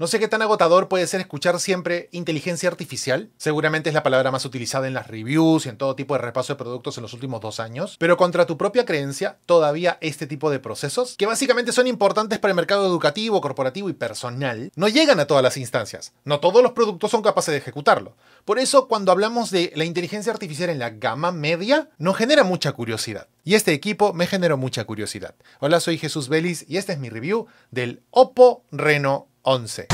No sé qué tan agotador puede ser escuchar siempre inteligencia artificial. Seguramente es la palabra más utilizada en las reviews y en todo tipo de repaso de productos en los últimos dos años. Pero contra tu propia creencia, todavía este tipo de procesos, que básicamente son importantes para el mercado educativo, corporativo y personal, no llegan a todas las instancias. No todos los productos son capaces de ejecutarlo. Por eso, cuando hablamos de la inteligencia artificial en la gama media, nos genera mucha curiosidad. Y este equipo me generó mucha curiosidad. Hola, soy Jesús Vélez y este es mi review del Oppo Reno 11.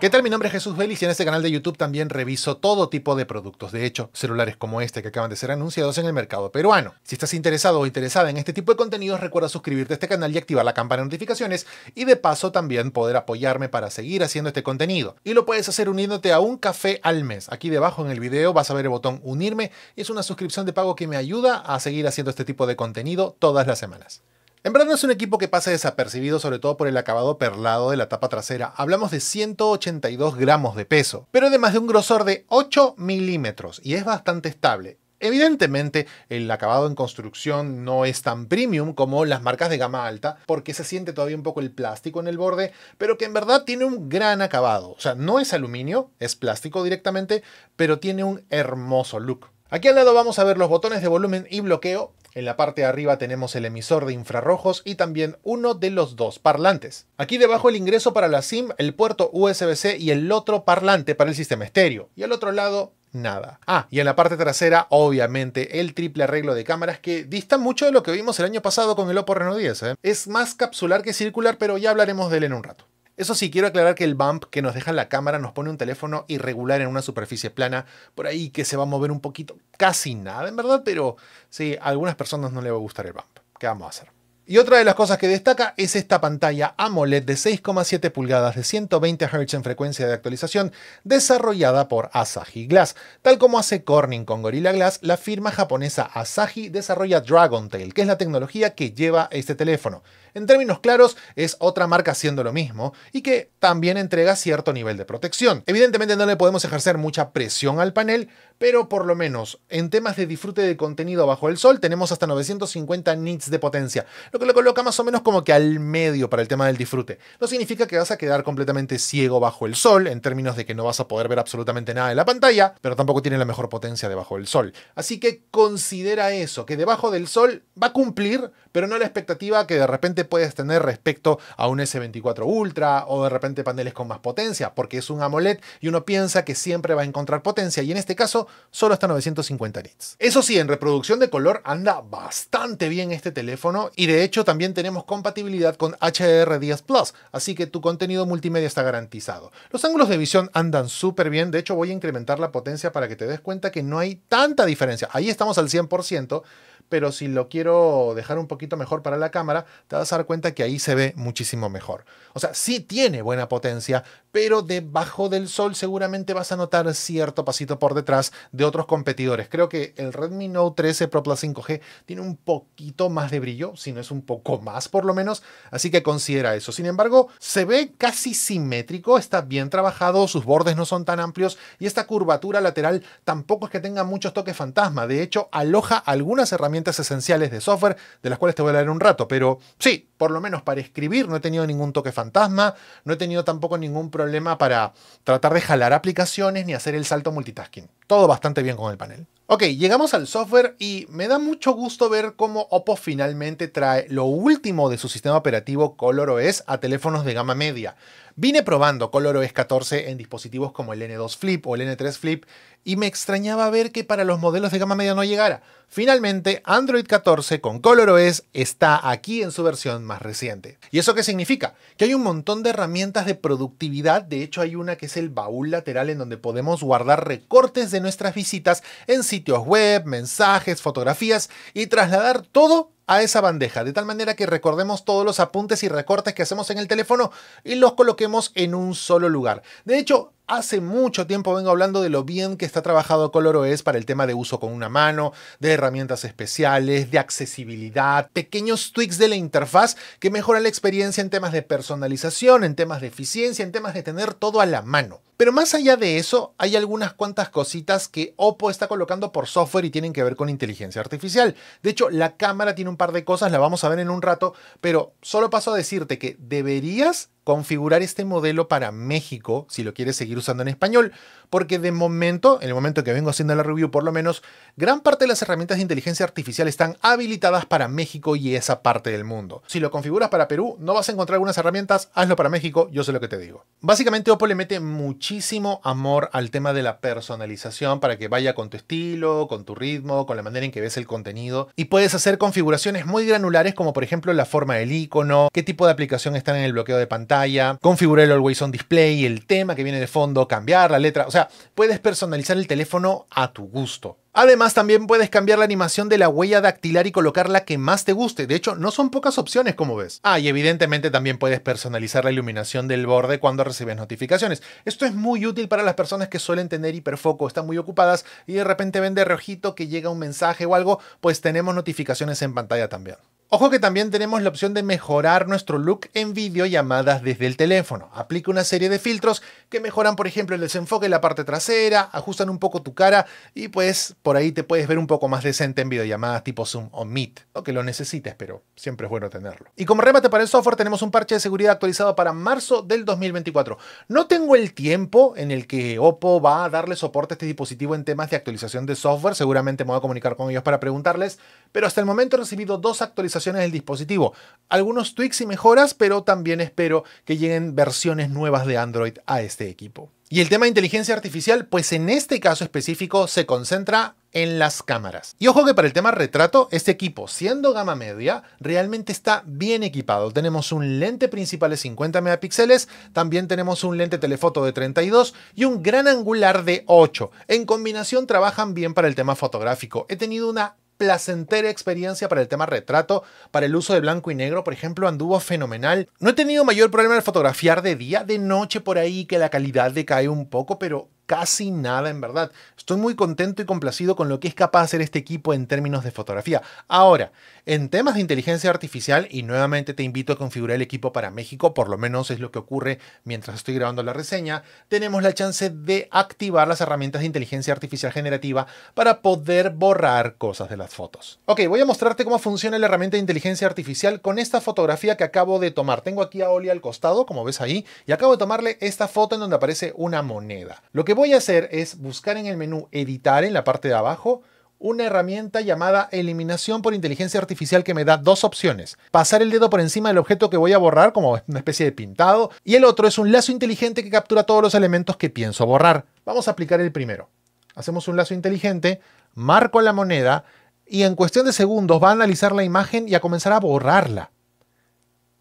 ¿Qué tal? Mi nombre es Jesús Vélez y en este canal de YouTube también reviso todo tipo de productos, de hecho, celulares como este que acaban de ser anunciados en el mercado peruano. Si estás interesado o interesada en este tipo de contenidos, recuerda suscribirte a este canal y activar la campana de notificaciones y de paso también poder apoyarme para seguir haciendo este contenido. Y lo puedes hacer uniéndote a un café al mes. Aquí debajo en el video vas a ver el botón unirme, es una suscripción de pago que me ayuda a seguir haciendo este tipo de contenido todas las semanas. En verdad no es un equipo que pasa desapercibido, sobre todo por el acabado perlado de la tapa trasera. Hablamos de 182 gramos de peso, pero además de un grosor de 8 milímetros, y es bastante estable. Evidentemente, el acabado en construcción no es tan premium como las marcas de gama alta, porque se siente todavía un poco el plástico en el borde, pero que en verdad tiene un gran acabado. O sea, no es aluminio, es plástico directamente, pero tiene un hermoso look. Aquí al lado vamos a ver los botones de volumen y bloqueo, en la parte de arriba tenemos el emisor de infrarrojos y también uno de los dos parlantes. Aquí debajo el ingreso para la SIM, el puerto USB-C y el otro parlante para el sistema estéreo. Y al otro lado nada. Ah, y en la parte trasera, obviamente, el triple arreglo de cámaras que dista mucho de lo que vimos el año pasado con el Oppo Reno 10. ¿eh? Es más capsular que circular, pero ya hablaremos de él en un rato. Eso sí, quiero aclarar que el bump que nos deja la cámara nos pone un teléfono irregular en una superficie plana, por ahí que se va a mover un poquito, casi nada en verdad, pero sí, a algunas personas no le va a gustar el bump. ¿Qué vamos a hacer? Y otra de las cosas que destaca es esta pantalla AMOLED de 6,7 pulgadas de 120 Hz en frecuencia de actualización desarrollada por Asahi Glass. Tal como hace Corning con Gorilla Glass, la firma japonesa Asahi desarrolla Dragon Tail, que es la tecnología que lleva este teléfono. En términos claros, es otra marca haciendo lo mismo y que también entrega cierto nivel de protección. Evidentemente no le podemos ejercer mucha presión al panel, pero por lo menos en temas de disfrute de contenido bajo el sol tenemos hasta 950 nits de potencia lo que lo coloca más o menos como que al medio para el tema del disfrute. No significa que vas a quedar completamente ciego bajo el sol, en términos de que no vas a poder ver absolutamente nada en la pantalla, pero tampoco tiene la mejor potencia debajo del sol. Así que considera eso, que debajo del sol va a cumplir, pero no la expectativa que de repente puedes tener respecto a un S24 Ultra o de repente paneles con más potencia, porque es un AMOLED y uno piensa que siempre va a encontrar potencia y en este caso solo hasta 950 nits. Eso sí, en reproducción de color anda bastante bien este teléfono y de de hecho, también tenemos compatibilidad con hdr 10 así que tu contenido multimedia está garantizado. Los ángulos de visión andan súper bien, de hecho voy a incrementar la potencia para que te des cuenta que no hay tanta diferencia. Ahí estamos al 100%, pero si lo quiero dejar un poquito mejor para la cámara, te vas a dar cuenta que ahí se ve muchísimo mejor. O sea, sí tiene buena potencia, pero debajo del sol seguramente vas a notar cierto pasito por detrás de otros competidores. Creo que el Redmi Note 13 Pro Plus 5G tiene un poquito más de brillo, si no es un poco más por lo menos, así que considera eso. Sin embargo, se ve casi simétrico, está bien trabajado, sus bordes no son tan amplios y esta curvatura lateral tampoco es que tenga muchos toques fantasma. De hecho, aloja algunas herramientas esenciales de software, de las cuales te voy a hablar un rato, pero sí, por lo menos para escribir no he tenido ningún toque fantasma, no he tenido tampoco ningún problema para tratar de jalar aplicaciones ni hacer el salto multitasking. Todo bastante bien con el panel. Ok, llegamos al software y me da mucho gusto ver cómo Oppo finalmente trae lo último de su sistema operativo ColorOS a teléfonos de gama media. Vine probando ColorOS 14 en dispositivos como el N2 Flip o el N3 Flip y me extrañaba ver que para los modelos de gama media no llegara. Finalmente, Android 14 con ColorOS está aquí en su versión más reciente. ¿Y eso qué significa? Que hay un montón de herramientas de productividad, de hecho hay una que es el baúl lateral en donde podemos guardar recortes de nuestras visitas en sitios web, mensajes, fotografías y trasladar todo a esa bandeja, de tal manera que recordemos todos los apuntes y recortes que hacemos en el teléfono y los coloquemos en un solo lugar. De hecho, hace mucho tiempo vengo hablando de lo bien que está trabajado ColorOS e para el tema de uso con una mano, de herramientas especiales, de accesibilidad, pequeños tweaks de la interfaz que mejoran la experiencia en temas de personalización, en temas de eficiencia, en temas de tener todo a la mano. Pero más allá de eso, hay algunas cuantas cositas que Oppo está colocando por software y tienen que ver con inteligencia artificial. De hecho, la cámara tiene un par de cosas, la vamos a ver en un rato, pero solo paso a decirte que deberías configurar este modelo para México, si lo quieres seguir usando en español, porque de momento, en el momento que vengo haciendo la review por lo menos, gran parte de las herramientas de inteligencia artificial están habilitadas para México y esa parte del mundo. Si lo configuras para Perú, no vas a encontrar algunas herramientas, hazlo para México, yo sé lo que te digo. Básicamente Oppo le mete muchísimo amor al tema de la personalización para que vaya con tu estilo, con tu ritmo, con la manera en que ves el contenido y puedes hacer configuraciones muy granulares como por ejemplo la forma del icono, qué tipo de aplicación están en el bloqueo de pantalla, configurar el Always On Display, el tema que viene de fondo, cambiar la letra, o sea, puedes personalizar el teléfono a tu gusto. Además, también puedes cambiar la animación de la huella dactilar y colocar la que más te guste. De hecho, no son pocas opciones, como ves. Ah, y evidentemente también puedes personalizar la iluminación del borde cuando recibes notificaciones. Esto es muy útil para las personas que suelen tener hiperfoco, están muy ocupadas y de repente ven de rojito que llega un mensaje o algo, pues tenemos notificaciones en pantalla también. Ojo que también tenemos la opción de mejorar nuestro look en videollamadas desde el teléfono. Aplica una serie de filtros que mejoran, por ejemplo, el desenfoque en la parte trasera, ajustan un poco tu cara y pues por ahí te puedes ver un poco más decente en videollamadas tipo Zoom o Meet, o que lo necesites, pero siempre es bueno tenerlo. Y como remate para el software tenemos un parche de seguridad actualizado para marzo del 2024. No tengo el tiempo en el que Oppo va a darle soporte a este dispositivo en temas de actualización de software, seguramente me voy a comunicar con ellos para preguntarles, pero hasta el momento he recibido dos actualizaciones del dispositivo, algunos tweaks y mejoras, pero también espero que lleguen versiones nuevas de Android a este equipo. Y el tema de inteligencia artificial, pues en este caso específico se concentra en las cámaras. Y ojo que para el tema retrato, este equipo, siendo gama media, realmente está bien equipado. Tenemos un lente principal de 50 megapíxeles, también tenemos un lente telefoto de 32 y un gran angular de 8. En combinación trabajan bien para el tema fotográfico. He tenido una placentera experiencia para el tema retrato, para el uso de blanco y negro, por ejemplo, anduvo fenomenal. No he tenido mayor problema el fotografiar de día, de noche por ahí que la calidad decae un poco, pero casi nada en verdad. Estoy muy contento y complacido con lo que es capaz de hacer este equipo en términos de fotografía. Ahora, en temas de inteligencia artificial, y nuevamente te invito a configurar el equipo para México, por lo menos es lo que ocurre mientras estoy grabando la reseña, tenemos la chance de activar las herramientas de inteligencia artificial generativa para poder borrar cosas de las fotos. Ok, voy a mostrarte cómo funciona la herramienta de inteligencia artificial con esta fotografía que acabo de tomar. Tengo aquí a Oli al costado, como ves ahí, y acabo de tomarle esta foto en donde aparece una moneda. Lo que voy a hacer es buscar en el menú editar en la parte de abajo una herramienta llamada eliminación por inteligencia artificial que me da dos opciones. Pasar el dedo por encima del objeto que voy a borrar como una especie de pintado y el otro es un lazo inteligente que captura todos los elementos que pienso borrar. Vamos a aplicar el primero. Hacemos un lazo inteligente, marco la moneda y en cuestión de segundos va a analizar la imagen y a comenzar a borrarla.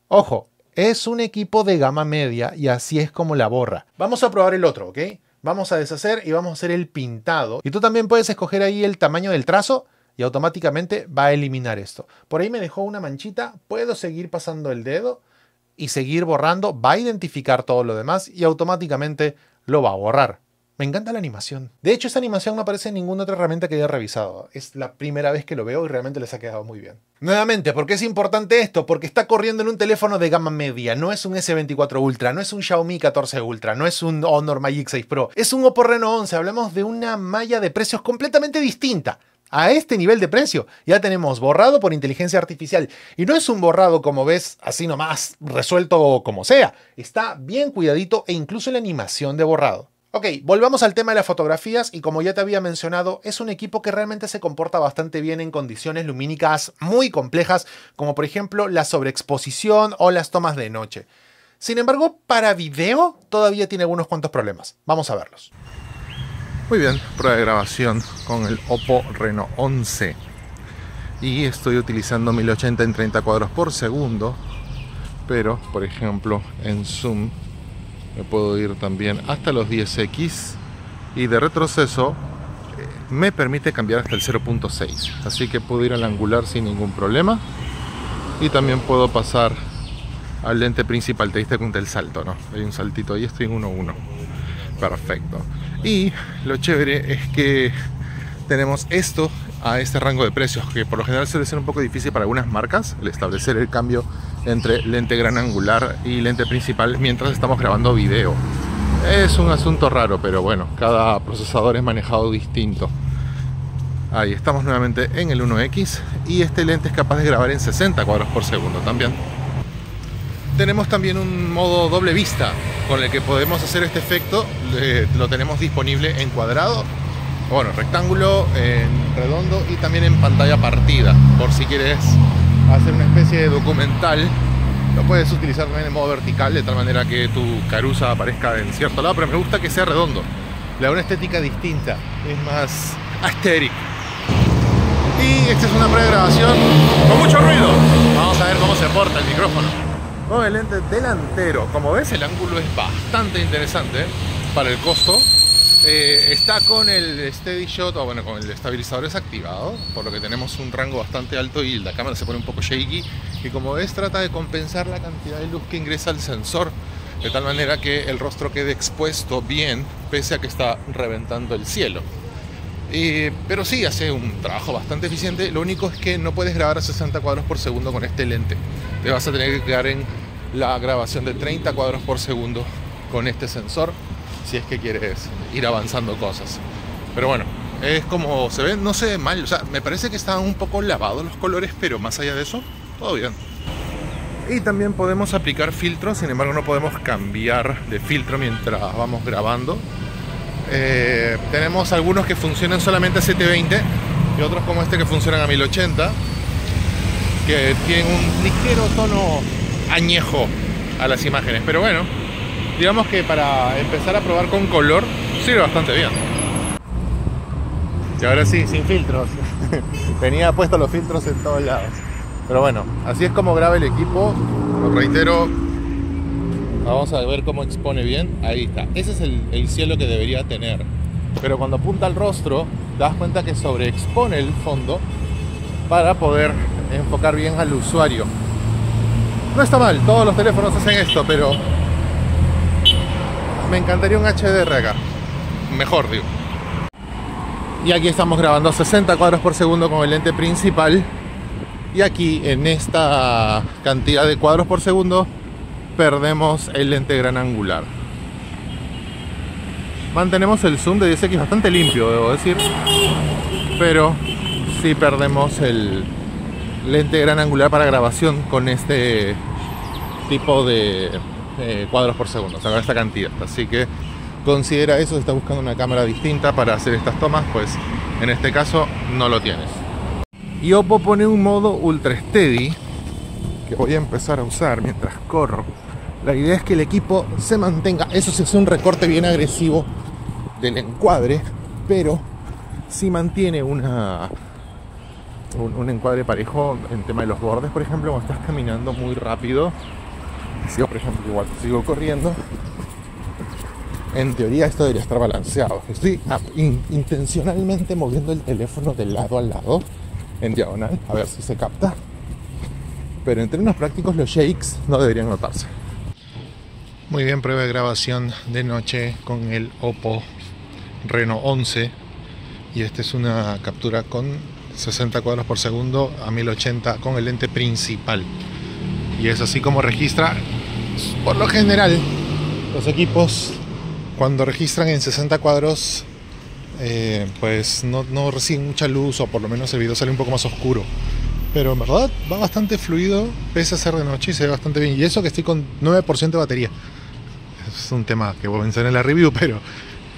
Ojo, es un equipo de gama media y así es como la borra. Vamos a probar el otro, ¿ok? Vamos a deshacer y vamos a hacer el pintado. Y tú también puedes escoger ahí el tamaño del trazo y automáticamente va a eliminar esto. Por ahí me dejó una manchita, puedo seguir pasando el dedo y seguir borrando, va a identificar todo lo demás y automáticamente lo va a borrar. Me encanta la animación. De hecho, esa animación no aparece en ninguna otra herramienta que haya revisado. Es la primera vez que lo veo y realmente les ha quedado muy bien. Nuevamente, ¿por qué es importante esto? Porque está corriendo en un teléfono de gama media. No es un S24 Ultra, no es un Xiaomi 14 Ultra, no es un Honor Magic 6 Pro. Es un Oppo Reno 11. Hablamos de una malla de precios completamente distinta a este nivel de precio. Ya tenemos borrado por inteligencia artificial. Y no es un borrado como ves, así nomás, resuelto como sea. Está bien cuidadito e incluso la animación de borrado. Ok, volvamos al tema de las fotografías y como ya te había mencionado, es un equipo que realmente se comporta bastante bien en condiciones lumínicas muy complejas, como por ejemplo la sobreexposición o las tomas de noche. Sin embargo, para video todavía tiene algunos cuantos problemas. Vamos a verlos. Muy bien, prueba de grabación con el Oppo Reno 11. Y estoy utilizando 1080 en 30 cuadros por segundo, pero por ejemplo en zoom me puedo ir también hasta los 10X y de retroceso eh, me permite cambiar hasta el 0.6 así que puedo ir al angular sin ningún problema y también puedo pasar al lente principal te diste cuenta del salto no hay un saltito ahí estoy en 1.1 perfecto y lo chévere es que tenemos esto a este rango de precios que por lo general suele ser un poco difícil para algunas marcas el establecer el cambio entre lente gran angular y lente principal mientras estamos grabando video. Es un asunto raro, pero bueno, cada procesador es manejado distinto. Ahí estamos nuevamente en el 1X y este lente es capaz de grabar en 60 cuadros por segundo también. Tenemos también un modo doble vista con el que podemos hacer este efecto. lo tenemos disponible en cuadrado, bueno, rectángulo, en redondo y también en pantalla partida, por si quieres hacer una especie de documental. Lo puedes utilizar también en modo vertical, de tal manera que tu caruza aparezca en cierto lado, pero me gusta que sea redondo. Le da una estética distinta, es más asteric. Y esta es una pregrabación con mucho ruido. Vamos a ver cómo se porta el micrófono. Con el lente delantero, como ves el ángulo es bastante interesante ¿eh? para el costo eh, está con el steady shot, o bueno, con el estabilizador desactivado, por lo que tenemos un rango bastante alto y la cámara se pone un poco shaky. Y como ves, trata de compensar la cantidad de luz que ingresa al sensor, de tal manera que el rostro quede expuesto bien, pese a que está reventando el cielo. pero sí, hace un trabajo bastante eficiente. Lo único es que no puedes grabar a 60 cuadros por segundo con este lente. Te vas a tener que quedar en la grabación de 30 cuadros por segundo con este sensor si es que quieres ir avanzando cosas. Pero bueno, es como se ve, no se ve mal, o sea, me parece que están un poco lavados los colores, pero más allá de eso, todo bien. Y también podemos aplicar filtros, sin embargo no podemos cambiar de filtro mientras vamos grabando. Eh, tenemos algunos que funcionan solamente a 720 y otros como este que funcionan a 1080, que tienen un ligero tono añejo a las imágenes, pero bueno, digamos que para empezar a probar con color sirve bastante bien. Y ahora sí, sin filtros. Tenía puestos los filtros en todos lados. Pero bueno, así es como graba el equipo. Lo reitero, vamos a ver cómo expone bien. Ahí está. Ese es el, cielo que debería tener. Pero cuando apunta al rostro, das cuenta que sobreexpone el fondo para poder enfocar bien al usuario. No está mal, todos los teléfonos hacen esto, pero me encantaría un HDR acá. Mejor, digo. Y aquí estamos grabando 60 cuadros por segundo con el lente principal. Y aquí, en esta cantidad de cuadros por segundo, perdemos el lente gran angular. Mantenemos el zoom de 10x bastante limpio, debo decir. Pero sí perdemos el lente gran angular para grabación con este tipo de eh, cuadros por segundo, o sea, esta cantidad. Así que considera eso, si estás buscando una cámara distinta para hacer estas tomas, pues en este caso no lo tienes. Y Oppo pone un modo ultra steady que voy a empezar a usar mientras corro. La idea es que el equipo se mantenga, eso sí hace un recorte bien agresivo del encuadre, pero si mantiene una un, un encuadre parejo en tema de los bordes, por ejemplo, cuando estás caminando muy rápido, si yo, por ejemplo, igual sigo corriendo, en teoría esto debería estar balanceado. Estoy intencionalmente moviendo el teléfono de lado a lado, en diagonal, a ver si se capta. Pero en términos prácticos los shakes no deberían notarse. Muy bien, prueba de grabación de noche con el Oppo Reno 11. Y esta es una captura con 60 cuadros por segundo a 1080 con el lente principal. Y es así como registra por lo general, los equipos cuando registran en 60 cuadros, eh, pues no, no, reciben mucha luz o por lo menos el video sale un poco más oscuro. Pero en verdad va bastante fluido, pese a ser de noche y se ve bastante bien. Y eso que estoy con 9% de batería. Es un tema que voy a mencionar en la review, pero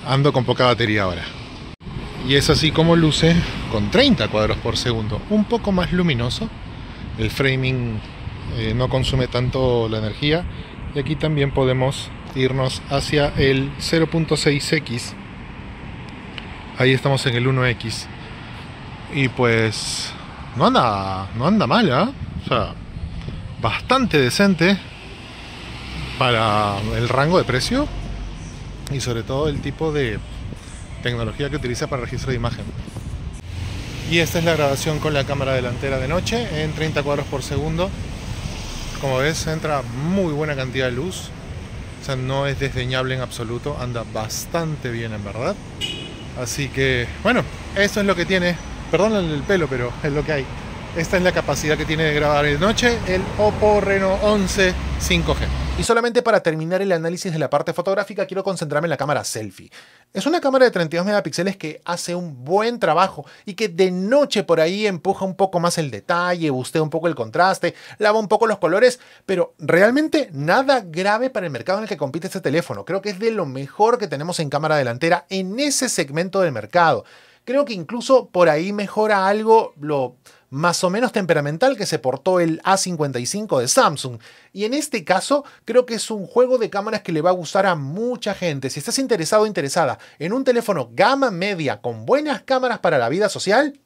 ando con poca batería ahora. Y es así como luce con 30 cuadros por segundo. Un poco más luminoso. El framing eh, no consume tanto la energía. Y aquí también podemos irnos hacia el 0.6X. Ahí estamos en el 1X. Y pues no anda, no anda mal, ¿ah? O sea, bastante decente para el rango de precio y sobre todo el tipo de tecnología que utiliza para registro de imagen. Y esta es la grabación con la cámara delantera de noche en 30 cuadros por segundo. Como ves, entra muy buena cantidad de luz. O sea, no es desdeñable en absoluto. Anda bastante bien, en verdad. Así que, bueno, eso es lo que tiene. Perdón el pelo, pero es lo que hay. Esta es la capacidad que tiene de grabar de noche el Oppo Reno 11 5G. Y solamente para terminar el análisis de la parte fotográfica, quiero concentrarme en la cámara selfie. Es una cámara de 32 megapíxeles que hace un buen trabajo y que de noche por ahí empuja un poco más el detalle, bustea un poco el contraste, lava un poco los colores, pero realmente nada grave para el mercado en el que compite este teléfono. Creo que es de lo mejor que tenemos en cámara delantera en ese segmento del mercado. Creo que incluso por ahí mejora algo lo más o menos temperamental que se portó el A55 de Samsung. Y en este caso creo que es un juego de cámaras que le va a gustar a mucha gente. Si estás interesado o interesada en un teléfono gama media con buenas cámaras para la vida social,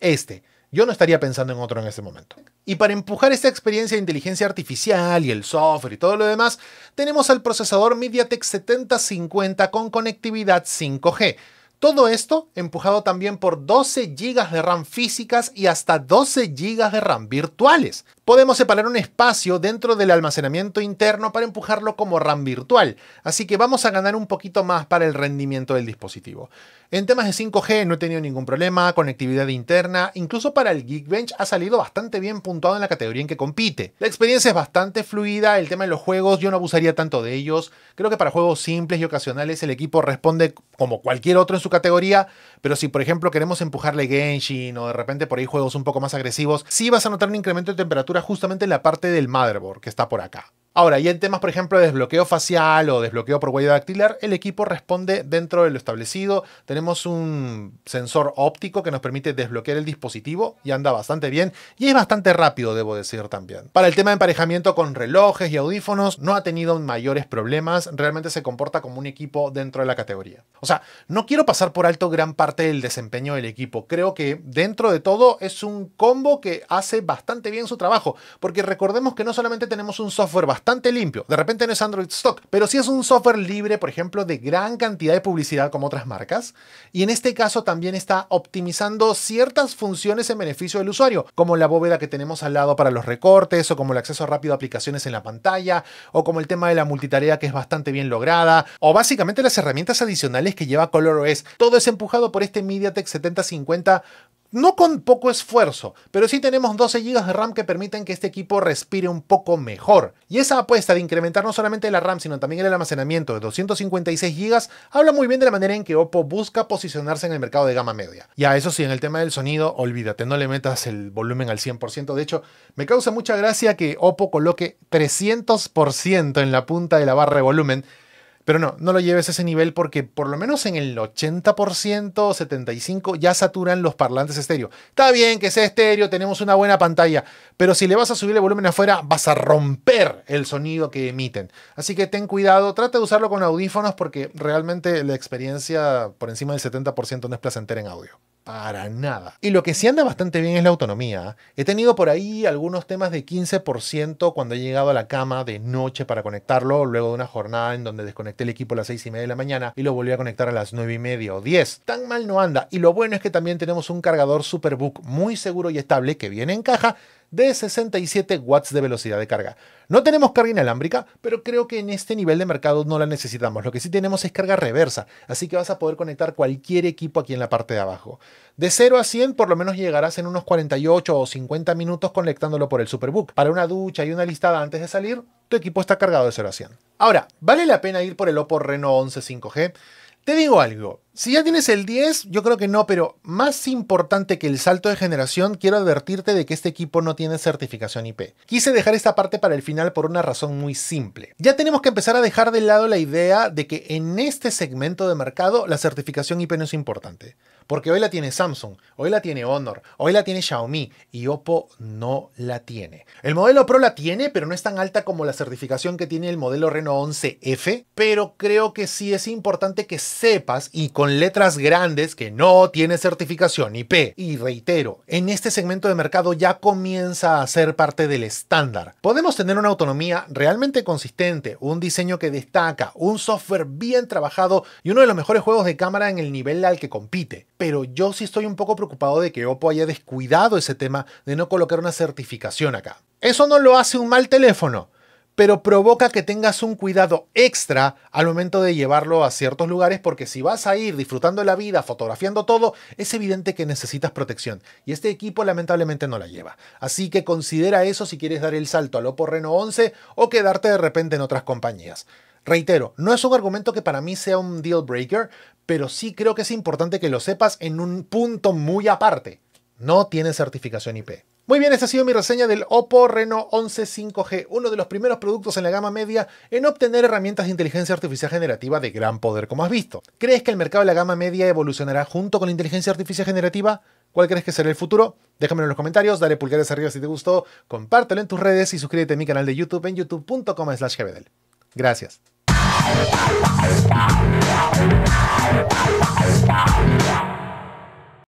este. Yo no estaría pensando en otro en este momento. Y para empujar esta experiencia de inteligencia artificial y el software y todo lo demás, tenemos al procesador MediaTek 7050 con conectividad 5G. Todo esto empujado también por 12 GB de RAM físicas y hasta 12 GB de RAM virtuales podemos separar un espacio dentro del almacenamiento interno para empujarlo como RAM virtual, así que vamos a ganar un poquito más para el rendimiento del dispositivo. En temas de 5G no he tenido ningún problema, conectividad interna, incluso para el Geekbench ha salido bastante bien puntuado en la categoría en que compite. La experiencia es bastante fluida, el tema de los juegos yo no abusaría tanto de ellos, creo que para juegos simples y ocasionales el equipo responde como cualquier otro en su categoría, pero si por ejemplo queremos empujarle Genshin o de repente por ahí juegos un poco más agresivos, sí vas a notar un incremento de temperatura justamente la parte del motherboard que está por acá. Ahora, y en temas, por ejemplo, de desbloqueo facial o desbloqueo por huella dactilar, el equipo responde dentro de lo establecido. Tenemos un sensor óptico que nos permite desbloquear el dispositivo y anda bastante bien y es bastante rápido, debo decir también. Para el tema de emparejamiento con relojes y audífonos, no ha tenido mayores problemas, realmente se comporta como un equipo dentro de la categoría. O sea, no quiero pasar por alto gran parte del desempeño del equipo, creo que dentro de todo es un combo que hace bastante bien su trabajo, porque recordemos que no solamente tenemos un software bastante limpio. De repente no es Android Stock, pero sí es un software libre, por ejemplo, de gran cantidad de publicidad como otras marcas. Y en este caso también está optimizando ciertas funciones en beneficio del usuario, como la bóveda que tenemos al lado para los recortes, o como el acceso rápido a aplicaciones en la pantalla, o como el tema de la multitarea que es bastante bien lograda, o básicamente las herramientas adicionales que lleva ColorOS. Todo es empujado por este MediaTek 7050 no con poco esfuerzo, pero sí tenemos 12 GB de RAM que permiten que este equipo respire un poco mejor. Y esa apuesta de incrementar no solamente la RAM, sino también el almacenamiento de 256 GB, habla muy bien de la manera en que Oppo busca posicionarse en el mercado de gama media. Y a eso sí, en el tema del sonido, olvídate, no le metas el volumen al 100%. De hecho, me causa mucha gracia que Oppo coloque 300% en la punta de la barra de volumen, pero no, no lo lleves a ese nivel porque por lo menos en el 80%, 75% ya saturan los parlantes estéreo. Está bien que sea estéreo, tenemos una buena pantalla, pero si le vas a subir el volumen afuera, vas a romper el sonido que emiten. Así que ten cuidado, trata de usarlo con audífonos porque realmente la experiencia por encima del 70% no es placentera en audio para nada. Y lo que sí anda bastante bien es la autonomía. ¿eh? He tenido por ahí algunos temas de 15% cuando he llegado a la cama de noche para conectarlo, luego de una jornada en donde desconecté el equipo a las 6 y media de la mañana y lo volví a conectar a las 9 y media o 10. Tan mal no anda. Y lo bueno es que también tenemos un cargador Superbook muy seguro y estable que viene en caja de 67 watts de velocidad de carga. No tenemos carga inalámbrica, pero creo que en este nivel de mercado no la necesitamos. Lo que sí tenemos es carga reversa, así que vas a poder conectar cualquier equipo aquí en la parte de abajo. De 0 a 100 por lo menos llegarás en unos 48 o 50 minutos conectándolo por el Superbook. Para una ducha y una listada antes de salir, tu equipo está cargado de 0 a 100. Ahora, ¿vale la pena ir por el Oppo Reno 11 5G? Te digo algo, si ya tienes el 10, yo creo que no, pero más importante que el salto de generación, quiero advertirte de que este equipo no tiene certificación IP. Quise dejar esta parte para el final por una razón muy simple. Ya tenemos que empezar a dejar de lado la idea de que en este segmento de mercado la certificación IP no es importante. Porque hoy la tiene Samsung, hoy la tiene Honor, hoy la tiene Xiaomi y Oppo no la tiene. El modelo Pro la tiene, pero no es tan alta como la certificación que tiene el modelo Reno 11F, pero creo que sí es importante que sepas y con letras grandes que no tiene certificación IP. Y reitero, en este segmento de mercado ya comienza a ser parte del estándar. Podemos tener una autonomía realmente consistente, un diseño que destaca, un software bien trabajado y uno de los mejores juegos de cámara en el nivel al que compite pero yo sí estoy un poco preocupado de que Oppo haya descuidado ese tema de no colocar una certificación acá. Eso no lo hace un mal teléfono, pero provoca que tengas un cuidado extra al momento de llevarlo a ciertos lugares porque si vas a ir disfrutando la vida, fotografiando todo, es evidente que necesitas protección y este equipo lamentablemente no la lleva. Así que considera eso si quieres dar el salto al Oppo Reno 11 o quedarte de repente en otras compañías. Reitero, no es un argumento que para mí sea un deal breaker, pero sí creo que es importante que lo sepas en un punto muy aparte. No tiene certificación IP. Muy bien, esta ha sido mi reseña del Oppo Reno 11 5G, uno de los primeros productos en la gama media en obtener herramientas de inteligencia artificial generativa de gran poder, como has visto. ¿Crees que el mercado de la gama media evolucionará junto con la inteligencia artificial generativa? ¿Cuál crees que será el futuro? Déjamelo en los comentarios, dale pulgares arriba si te gustó, compártelo en tus redes y suscríbete a mi canal de YouTube en youtube.com/gbdel. Gracias.